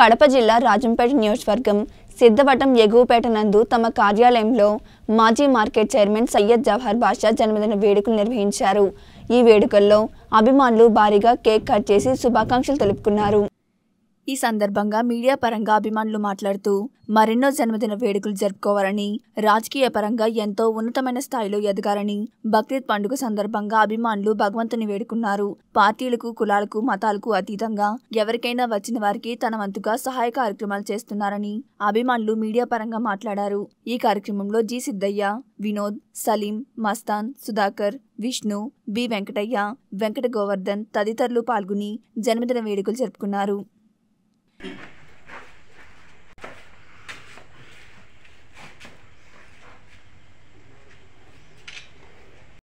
కడప జిల్లా రాజంపేట నియోజకవర్గం సిద్ధవటం ఎగువపేట నందు తమ కార్యాలయంలో మాజీ మార్కెట్ చైర్మన్ సయ్యద్ జవహర్ బాషా జన్మదిన వేడుకలు నిర్వహించారు ఈ వేడుకల్లో అభిమానులు భారీగా కేక్ కట్ చేసి శుభాకాంక్షలు తెలుపుకున్నారు ఈ సందర్భంగా మీడియా పరంగా అభిమానులు మాట్లాడుతూ మరెన్నో జన్మదిన వేడుకలు జరుపుకోవాలని రాజకీయ పరంగా ఎంతో ఉన్నతమైన స్థాయిలో ఎదగాలని బక్రీద్ పండుగ సందర్భంగా అభిమానులు భగవంతుని వేడుకున్నారు పార్టీలకు కులాలకు మతాలకు అతీతంగా ఎవరికైనా వచ్చిన వారికి తన వంతుగా సహాయ కార్యక్రమాలు చేస్తున్నారని అభిమానులు మీడియా పరంగా మాట్లాడారు ఈ కార్యక్రమంలో జి సిద్దయ్య వినోద్ సలీం మస్తాన్ సుధాకర్ విష్ణు బి వెంకటయ్య వెంకట గోవర్ధన్ తదితరులు పాల్గొని జన్మదిన వేడుకలు జరుపుకున్నారు